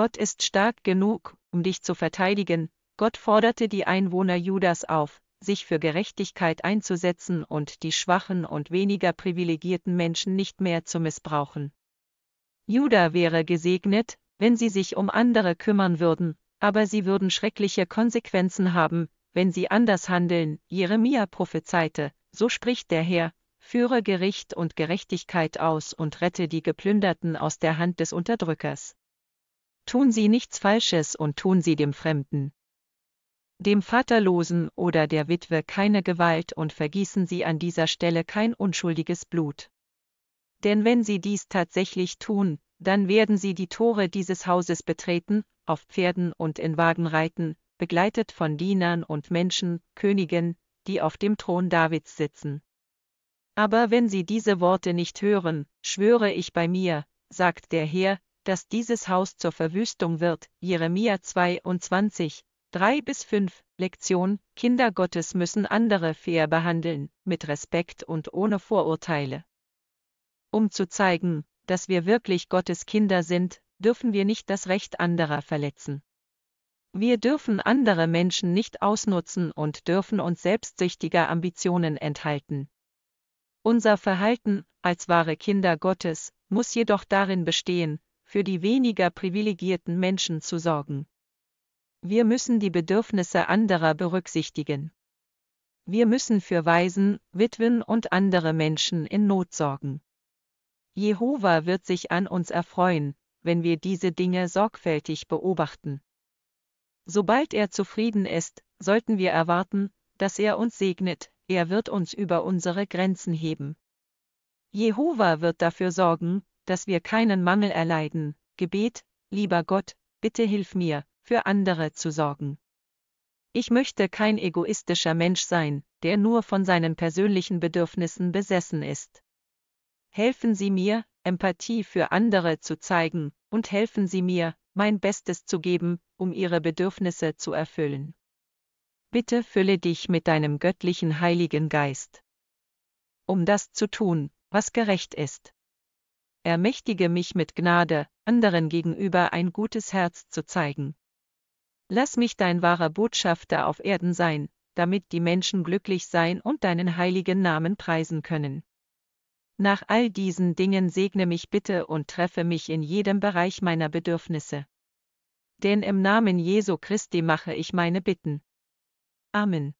Gott ist stark genug, um dich zu verteidigen. Gott forderte die Einwohner Judas auf, sich für Gerechtigkeit einzusetzen und die schwachen und weniger privilegierten Menschen nicht mehr zu missbrauchen. Juda wäre gesegnet, wenn sie sich um andere kümmern würden, aber sie würden schreckliche Konsequenzen haben, wenn sie anders handeln, Jeremia prophezeite, so spricht der Herr, führe Gericht und Gerechtigkeit aus und rette die Geplünderten aus der Hand des Unterdrückers tun Sie nichts Falsches und tun Sie dem Fremden, dem Vaterlosen oder der Witwe keine Gewalt und vergießen Sie an dieser Stelle kein unschuldiges Blut. Denn wenn Sie dies tatsächlich tun, dann werden Sie die Tore dieses Hauses betreten, auf Pferden und in Wagen reiten, begleitet von Dienern und Menschen, Königen, die auf dem Thron Davids sitzen. Aber wenn Sie diese Worte nicht hören, schwöre ich bei mir, sagt der Herr, dass dieses Haus zur Verwüstung wird. Jeremia 22, 3 bis 5, Lektion, Kinder Gottes müssen andere fair behandeln, mit Respekt und ohne Vorurteile. Um zu zeigen, dass wir wirklich Gottes Kinder sind, dürfen wir nicht das Recht anderer verletzen. Wir dürfen andere Menschen nicht ausnutzen und dürfen uns selbstsüchtiger Ambitionen enthalten. Unser Verhalten als wahre Kinder Gottes muss jedoch darin bestehen, für die weniger privilegierten Menschen zu sorgen. Wir müssen die Bedürfnisse anderer berücksichtigen. Wir müssen für Waisen, Witwen und andere Menschen in Not sorgen. Jehova wird sich an uns erfreuen, wenn wir diese Dinge sorgfältig beobachten. Sobald er zufrieden ist, sollten wir erwarten, dass er uns segnet, er wird uns über unsere Grenzen heben. Jehova wird dafür sorgen, dass wir keinen Mangel erleiden. Gebet, lieber Gott, bitte hilf mir, für andere zu sorgen. Ich möchte kein egoistischer Mensch sein, der nur von seinen persönlichen Bedürfnissen besessen ist. Helfen Sie mir, Empathie für andere zu zeigen, und helfen Sie mir, mein Bestes zu geben, um ihre Bedürfnisse zu erfüllen. Bitte fülle dich mit deinem göttlichen Heiligen Geist. Um das zu tun, was gerecht ist ermächtige mich mit Gnade, anderen gegenüber ein gutes Herz zu zeigen. Lass mich dein wahrer Botschafter auf Erden sein, damit die Menschen glücklich sein und deinen heiligen Namen preisen können. Nach all diesen Dingen segne mich bitte und treffe mich in jedem Bereich meiner Bedürfnisse. Denn im Namen Jesu Christi mache ich meine Bitten. Amen.